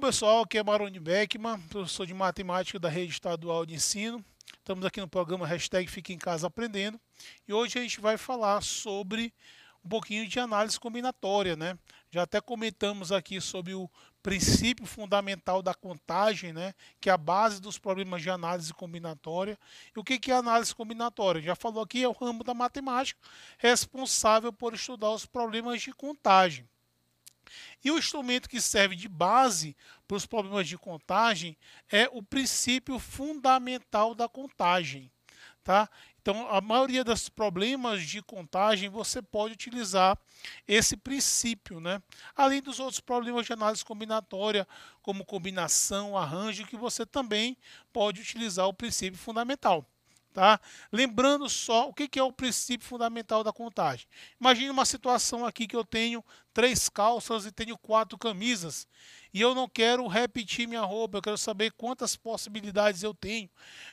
pessoal, aqui é Maroni Beckman, professor de matemática da rede estadual de ensino. Estamos aqui no programa Hashtag Fique em Casa Aprendendo. E hoje a gente vai falar sobre um pouquinho de análise combinatória, né? Já até comentamos aqui sobre o princípio fundamental da contagem, né? Que é a base dos problemas de análise combinatória. E o que é análise combinatória? Já falou aqui, é o ramo da matemática responsável por estudar os problemas de contagem. E o instrumento que serve de base para os problemas de contagem é o princípio fundamental da contagem. Tá? Então, a maioria dos problemas de contagem você pode utilizar esse princípio, né? Além dos outros problemas de análise combinatória, como combinação, arranjo, que você também pode utilizar o princípio fundamental. Tá? Lembrando só o que, é o princípio fundamental da contagem. Imagine uma situação aqui que eu tenho três calças e tenho quatro camisas e eu não quero repetir minha roupa, eu quero saber quantas possibilidades eu tenho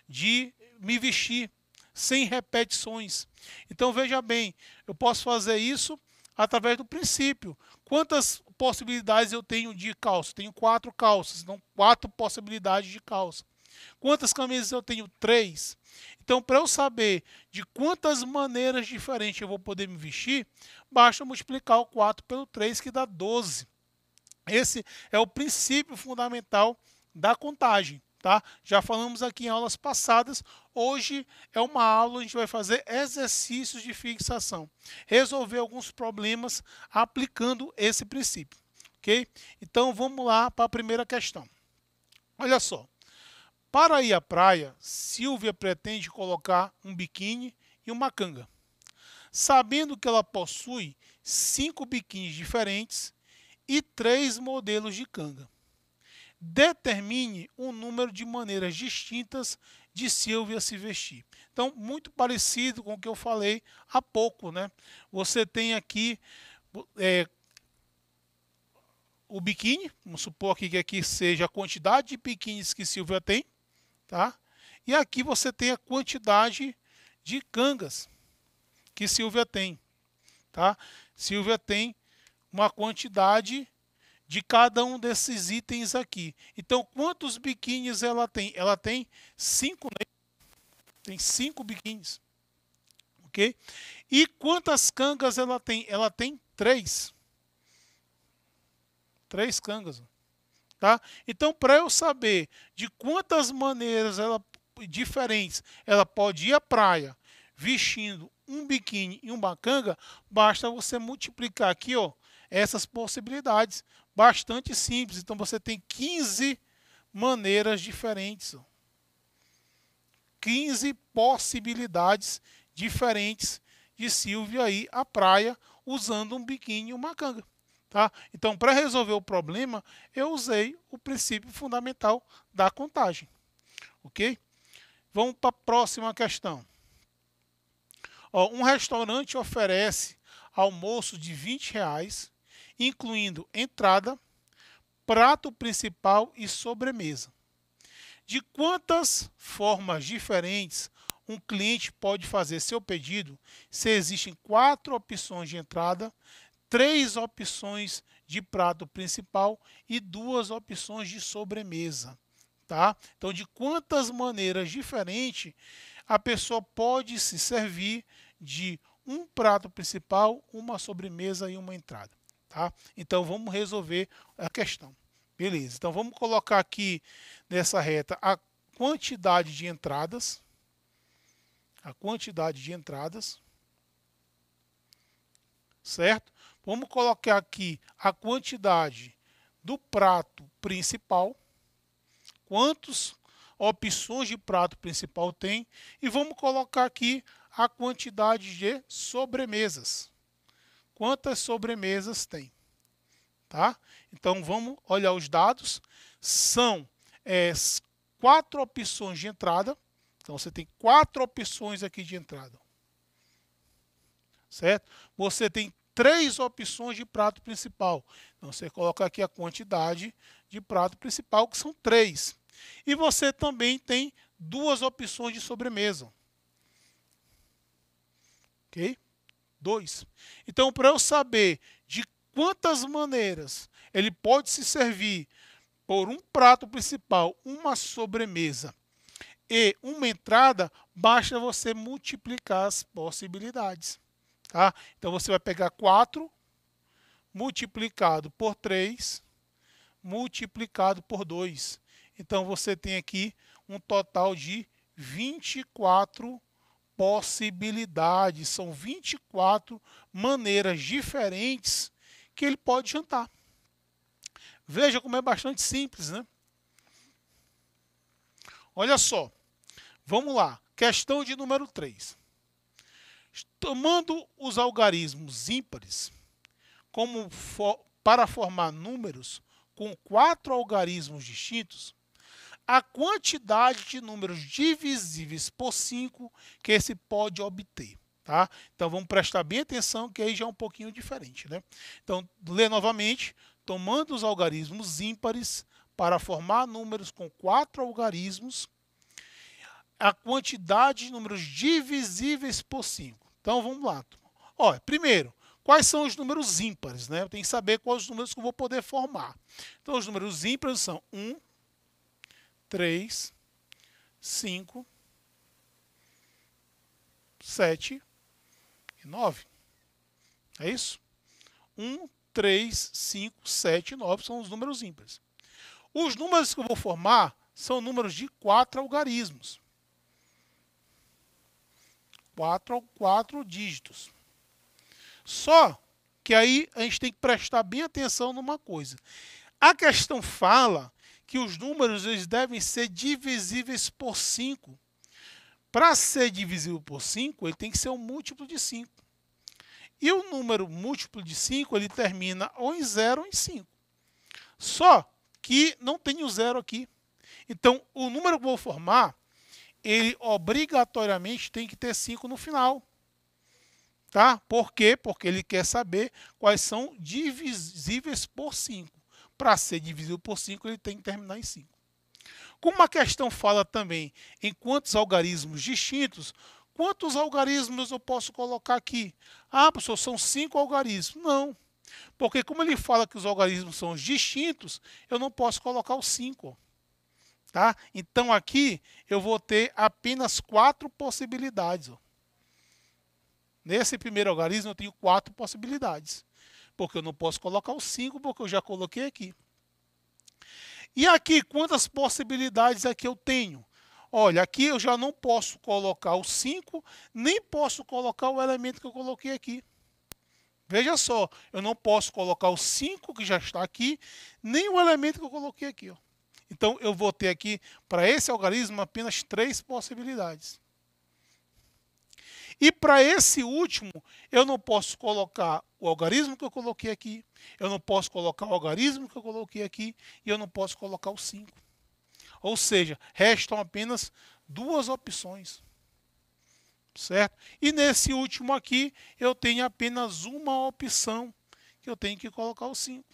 de me vestir sem repetições. Então veja bem, eu posso fazer isso através do princípio. Quantas possibilidades eu tenho de calça? Tenho quatro calças, não quatro possibilidades de calça. Quantas camisas eu tenho? Três. Então, para eu saber de quantas maneiras diferentes eu vou poder me vestir, basta multiplicar o 4 pelo 3, que dá 12. Esse é o princípio fundamental da contagem. Tá? Já falamos aqui em aulas passadas. Hoje é uma aula, a gente vai fazer exercícios de fixação. Resolver alguns problemas aplicando esse princípio. Ok? Então vamos lá para a primeira questão. Olha só. Para ir à praia, Silvia pretende colocar um biquíni e uma canga. Sabendo que ela possui cinco biquínis diferentes e três modelos de canga. Determine um número de maneiras distintas de Silvia se vestir. Então, muito parecido com o que eu falei há pouco, né? Você tem aqui é, o biquíni, vamos supor aqui que aqui seja a quantidade de biquínis que Silvia tem. Tá? E aqui você tem a quantidade de cangas que Silvia tem. Tá? Silvia tem uma quantidade de cada um desses itens aqui. Então, quantos biquínis ela tem? Ela tem cinco, né? Tem cinco biquínis. Ok? E quantas cangas ela tem? Ela tem três. Três cangas. Tá? Então, para eu saber de quantas maneiras ela, diferentes ela pode ir à praia vestindo um biquíni e um bacanga, basta você multiplicar aqui ó, essas possibilidades. Bastante simples. Então, você tem 15 maneiras diferentes. Ó. 15 possibilidades diferentes de Silvia ir à praia usando um biquíni e uma canga. Tá? Então, para resolver o problema, eu usei o princípio fundamental da contagem. Ok? Vamos para a próxima questão. Ó, um restaurante oferece almoço de 20 reais, incluindo entrada, prato principal e sobremesa. De quantas formas diferentes um cliente pode fazer seu pedido se existem quatro opções de entrada, três opções de prato principal e duas opções de sobremesa, tá? Então, de quantas maneiras diferentes a pessoa pode se servir de um prato principal, uma sobremesa e uma entrada, tá? Então, vamos resolver a questão. Beleza. Então, vamos colocar aqui nessa reta a quantidade de entradas, a quantidade de entradas certo? Vamos colocar aqui a quantidade do prato principal, quantas opções de prato principal tem, e vamos colocar aqui a quantidade de sobremesas. Quantas sobremesas tem? Tá? Então vamos olhar os dados. São é, quatro opções de entrada. Então você tem quatro opções aqui de entrada. Certo? Você tem três opções de prato principal. Então você coloca aqui a quantidade de prato principal, que são três. E você também tem duas opções de sobremesa. Ok? Dois. Então, para eu saber de quantas maneiras ele pode se servir por um prato principal, uma sobremesa e uma entrada, basta você multiplicar as possibilidades. Tá? Então você vai pegar 4 multiplicado por 3 multiplicado por 2. Então você tem aqui um total de 24 possibilidades. São 24 maneiras diferentes que ele pode jantar. Veja como é bastante simples, né? Olha só. Vamos lá. Questão de número 3. Tomando os algarismos ímpares como for, para formar números com quatro algarismos distintos, a quantidade de números divisíveis por 5 que se pode obter. Tá? Então vamos prestar bem atenção que aí já é um pouquinho diferente. Né? Então, lê novamente, tomando os algarismos ímpares para formar números com quatro algarismos, a quantidade de números divisíveis por 5. Então vamos lá. Olha, primeiro, quais são os números ímpares, né? Eu tenho que saber quais os números que eu vou poder formar. Então, os números ímpares são 1, 3, 5, 7 e 9. É isso? 1, 3, 5, 7 e 9 são os números ímpares. Os números que eu vou formar são números de quatro algarismos. 4 ou 4 dígitos. Só que aí a gente tem que prestar bem atenção numa coisa. A questão fala que os números eles devem ser divisíveis por 5. Para ser divisível por 5, ele tem que ser um múltiplo de 5. E o número múltiplo de 5, ele termina ou em 0 ou em 5. Só que não tem o zero aqui. Então, o número que eu vou formar ele obrigatoriamente tem que ter 5 no final. Tá? Por quê? Porque ele quer saber quais são divisíveis por 5. Para ser divisível por 5, ele tem que terminar em 5. Como a questão fala também em quantos algarismos distintos, quantos algarismos eu posso colocar aqui? Ah, professor, são cinco algarismos. Não. Porque como ele fala que os algarismos são distintos, eu não posso colocar os cinco. Tá? Então aqui eu vou ter apenas quatro possibilidades. Ó. Nesse primeiro algarismo eu tenho quatro possibilidades. Porque eu não posso colocar o 5, porque eu já coloquei aqui. E aqui, quantas possibilidades é que eu tenho? Olha, aqui eu já não posso colocar o 5, nem posso colocar o elemento que eu coloquei aqui. Veja só, eu não posso colocar o 5 que já está aqui, nem o elemento que eu coloquei aqui. Ó. Então eu vou ter aqui para esse algarismo apenas três possibilidades. E para esse último, eu não posso colocar o algarismo que eu coloquei aqui, eu não posso colocar o algarismo que eu coloquei aqui, e eu não posso colocar o 5. Ou seja, restam apenas duas opções. Certo? E nesse último aqui, eu tenho apenas uma opção, que eu tenho que colocar o 5.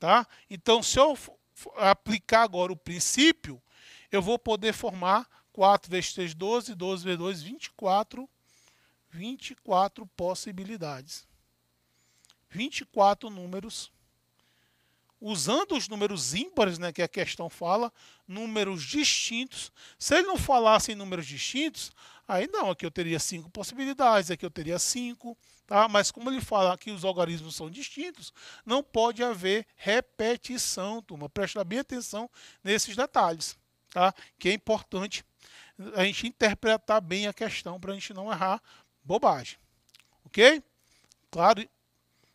Tá? Então, se eu aplicar agora o princípio, eu vou poder formar 4 vezes 3, 12, 12 vezes 2, 24, 24 possibilidades. 24 números. Usando os números ímpares, né, que a questão fala, números distintos. Se ele não falasse em números distintos, aí não, aqui eu teria 5 possibilidades, aqui eu teria 5, Tá? Mas como ele fala que os algarismos são distintos, não pode haver repetição, turma. Presta bem atenção nesses detalhes, tá? que é importante a gente interpretar bem a questão para a gente não errar bobagem. Ok? Claro?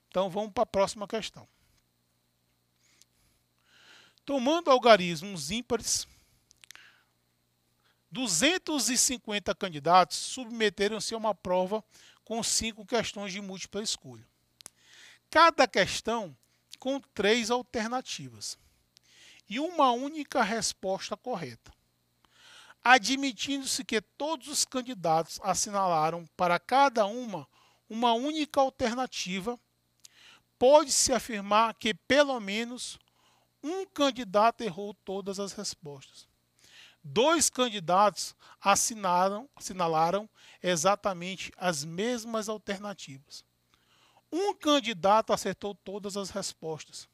Então vamos para a próxima questão. Tomando algarismos ímpares, 250 candidatos submeteram-se a uma prova com cinco questões de múltipla escolha. Cada questão com três alternativas e uma única resposta correta, admitindo-se que todos os candidatos assinalaram para cada uma uma única alternativa, pode-se afirmar que pelo menos um candidato errou todas as respostas dois candidatos assinaram, assinalaram exatamente as mesmas alternativas. Um candidato acertou todas as respostas.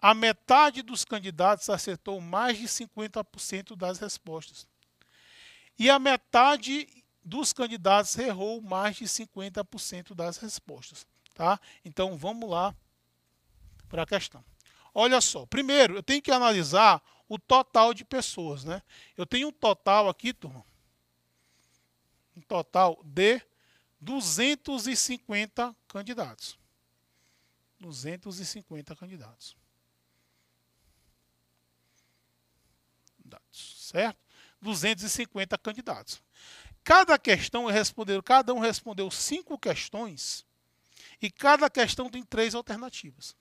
A metade dos candidatos acertou mais de 50% das respostas. E a metade dos candidatos errou mais de 50% das respostas. Tá? Então vamos lá para a questão. Olha só, primeiro eu tenho que analisar o total de pessoas, né? Eu tenho um total aqui, turma, um total de 250 candidatos. 250 candidatos. Dados, certo? 250 candidatos. Cada questão é respondeu, cada um respondeu cinco questões e cada questão tem três alternativas.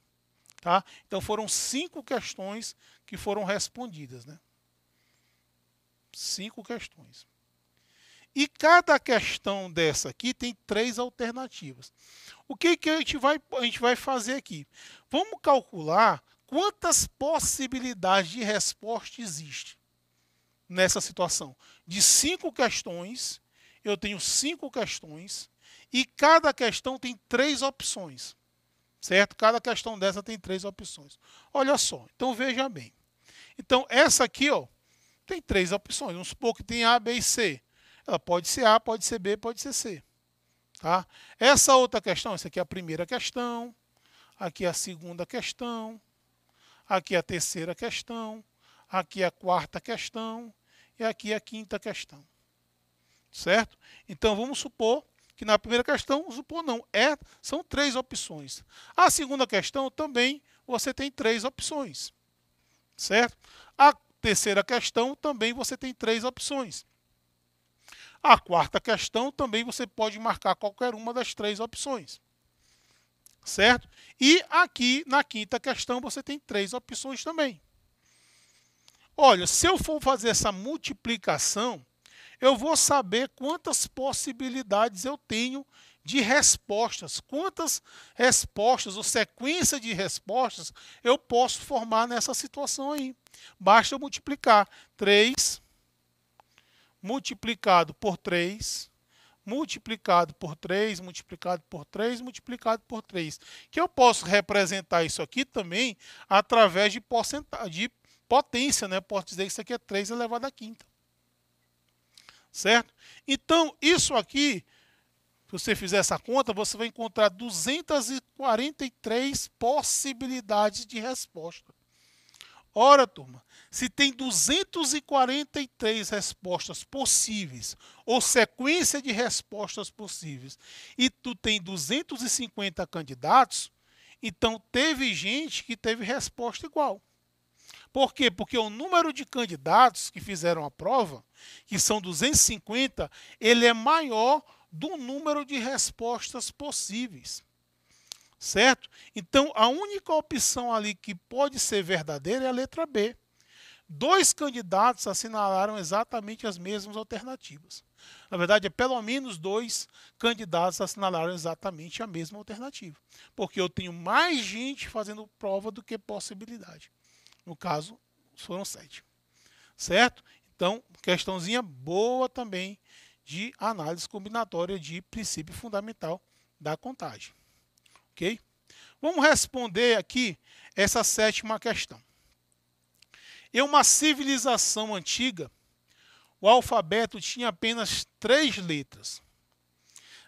Tá? Então foram cinco questões que foram respondidas. Né? Cinco questões. E cada questão dessa aqui tem três alternativas. O que, que a, gente vai, a gente vai fazer aqui? Vamos calcular quantas possibilidades de resposta existe nessa situação. De cinco questões, eu tenho cinco questões e cada questão tem três opções. Certo? Cada questão dessa tem três opções. Olha só, então veja bem. Então, essa aqui ó, tem três opções. Vamos supor que tem A, B e C. Ela pode ser A, pode ser B, pode ser C. Tá? Essa outra questão, essa aqui é a primeira questão, aqui é a segunda questão, aqui é a terceira questão, aqui é a quarta questão e aqui é a quinta questão. Certo? Então, vamos supor que na primeira questão supor não. É, são três opções. A segunda questão também você tem três opções. Certo? A terceira questão também você tem três opções. A quarta questão também você pode marcar qualquer uma das três opções. Certo? E aqui na quinta questão você tem três opções também. Olha, se eu for fazer essa multiplicação, eu vou saber quantas possibilidades eu tenho de respostas, quantas respostas ou sequência de respostas eu posso formar nessa situação aí. Basta multiplicar 3 multiplicado por 3 multiplicado por 3, multiplicado por 3, multiplicado por 3. Que eu posso representar isso aqui também através de, de potência, né? Posso dizer que isso aqui é 3 elevado à quinta certo? Então, isso aqui, se você fizer essa conta, você vai encontrar 243 possibilidades de resposta. Ora, turma, se tem 243 respostas possíveis, ou sequência de respostas possíveis, e tu tem 250 candidatos, então teve gente que teve resposta igual. Por quê? Porque o número de candidatos que fizeram a prova, que são 250, ele é maior do número de respostas possíveis. Certo? Então, a única opção ali que pode ser verdadeira é a letra B. Dois candidatos assinalaram exatamente as mesmas alternativas. Na verdade, é pelo menos dois candidatos assinalaram exatamente a mesma alternativa. Porque eu tenho mais gente fazendo prova do que possibilidade. No caso, foram sete. Certo? Então, questãozinha boa também de análise combinatória de princípio fundamental da contagem. Ok? Vamos responder aqui essa sétima questão. Em uma civilização antiga, o alfabeto tinha apenas três letras.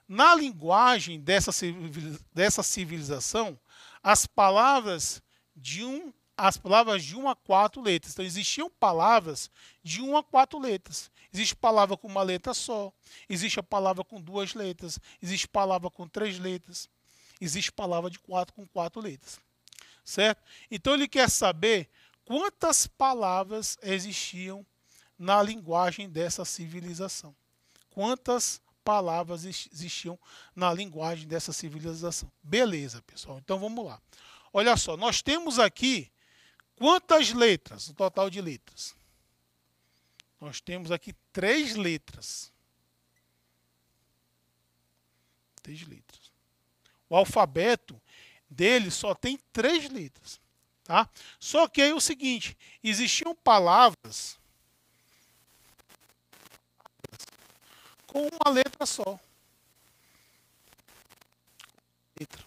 Na linguagem dessa, civilização, as palavras de um as palavras de 1 a 4 letras. Então, existiam palavras de 1 a 4 letras. Existe palavra com uma letra só, existe a palavra com duas letras, existe palavra com três letras, existe palavra de 4 com quatro letras. Certo? Então, ele quer saber quantas palavras existiam na linguagem dessa civilização. Quantas palavras existiam na linguagem dessa civilização. Beleza, pessoal. Então, vamos lá. Olha só, nós temos aqui Quantas letras? O total de letras. Nós temos aqui três letras. Três letras. O alfabeto dele só tem três letras. Tá? Só que aí é o seguinte: existiam palavras com uma letra só. Letra.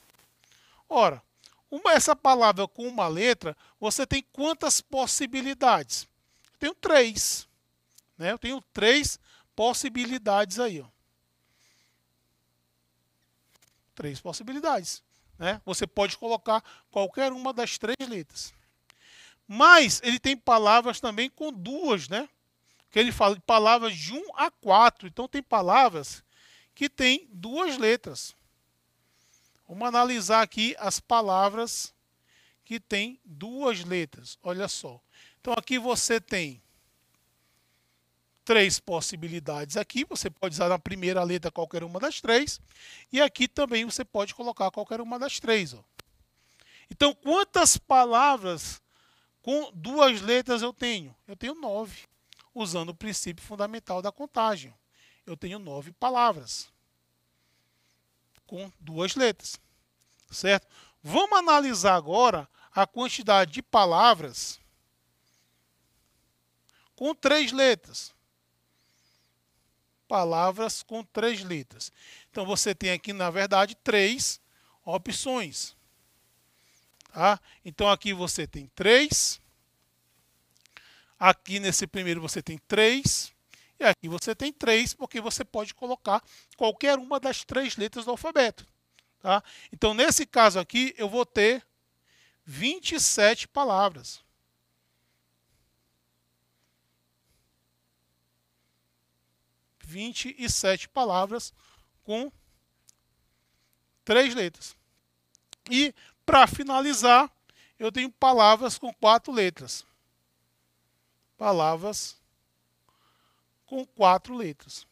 Ora, uma, essa palavra com uma letra, você tem quantas possibilidades? Eu tenho três. Né? Eu tenho três possibilidades aí. Ó. Três possibilidades. Né? Você pode colocar qualquer uma das três letras. Mas ele tem palavras também com duas, né? Que ele fala de palavras de 1 um a 4. Então tem palavras que têm duas letras. Vamos analisar aqui as palavras que tem duas letras. Olha só. Então aqui você tem três possibilidades aqui. Você pode usar na primeira letra qualquer uma das três. E aqui também você pode colocar qualquer uma das três. Ó. Então, quantas palavras com duas letras eu tenho? Eu tenho nove, usando o princípio fundamental da contagem. Eu tenho nove palavras com duas letras, certo? Vamos analisar agora a quantidade de palavras com três letras. Palavras com três letras. Então você tem aqui, na verdade, três opções. Tá? Então aqui você tem três. Aqui nesse primeiro você tem três. E aqui você tem três, porque você pode colocar qualquer uma das três letras do alfabeto. Tá? Então, nesse caso aqui, eu vou ter 27 palavras. Vinte e sete palavras com três letras. E, para finalizar, eu tenho palavras com quatro letras. Palavras com quatro letras.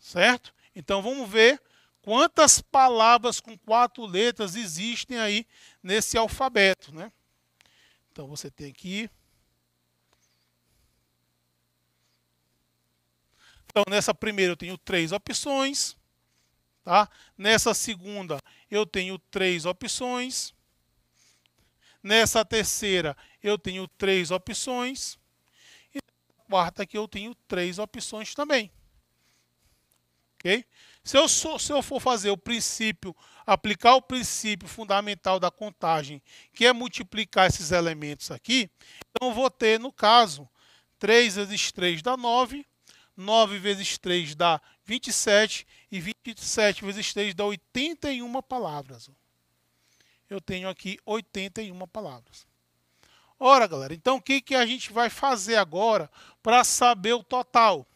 Certo? Então vamos ver quantas palavras com quatro letras existem aí nesse alfabeto, né? Então você tem aqui. Então nessa primeira eu tenho três opções, tá? Nessa segunda eu tenho três opções. Nessa terceira eu tenho três opções quarta aqui eu tenho três opções também. Ok? Se eu, sou, se eu for fazer o princípio, aplicar o princípio fundamental da contagem, que é multiplicar esses elementos aqui, então eu vou ter, no caso, 3 vezes 3 dá 9, 9 vezes 3 dá 27, e 27 vezes 3 dá 81 palavras. Eu tenho aqui 81 palavras. Ora, galera, então o que, que a gente vai fazer agora para saber o total?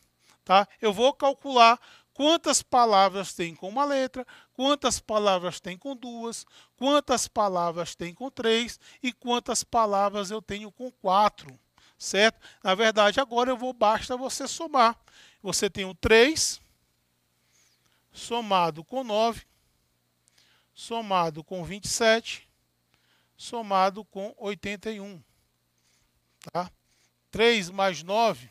Tá? Eu vou calcular quantas palavras tem com uma letra, quantas palavras tem com duas, quantas palavras tem com três e quantas palavras eu tenho com quatro, certo? Na verdade, agora eu vou, basta você somar. Você tem o 3 somado com 9, somado com 27, somado com 81. Tá? 3 mais 9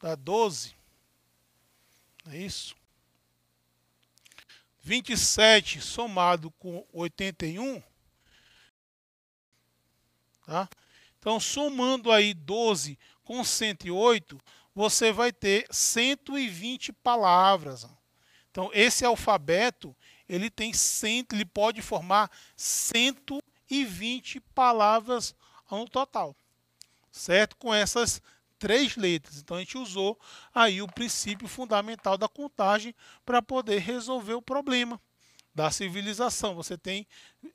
dá 12. É isso? 27 somado com 81. Tá? Então, somando aí 12 com 108, você vai ter 120 palavras. Então, esse alfabeto, ele tem 100, ele pode formar 120 palavras no total certo? Com essas três letras. Então a gente usou aí o princípio fundamental da contagem para poder resolver o problema da civilização. Você tem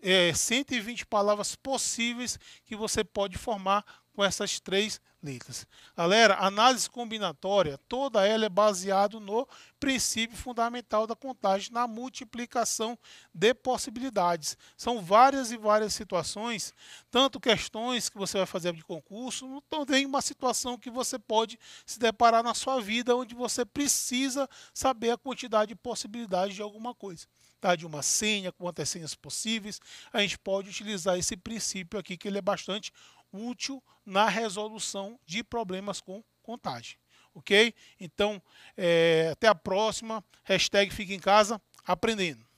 é, eh, 120 palavras possíveis que você pode formar com essas três letras. Galera, análise combinatória, toda ela é baseada no princípio fundamental da contagem, na multiplicação de possibilidades. São várias e várias situações, tanto questões que você vai fazer de concurso, também uma situação que você pode se deparar na sua vida, onde você precisa saber a quantidade de possibilidades de alguma coisa tá? de uma senha, quantas senhas possíveis, a gente pode utilizar esse princípio aqui, que ele é bastante útil na resolução de problemas com contagem. Ok? Então, é, até a próxima. Hashtag Fica em Casa Aprendendo.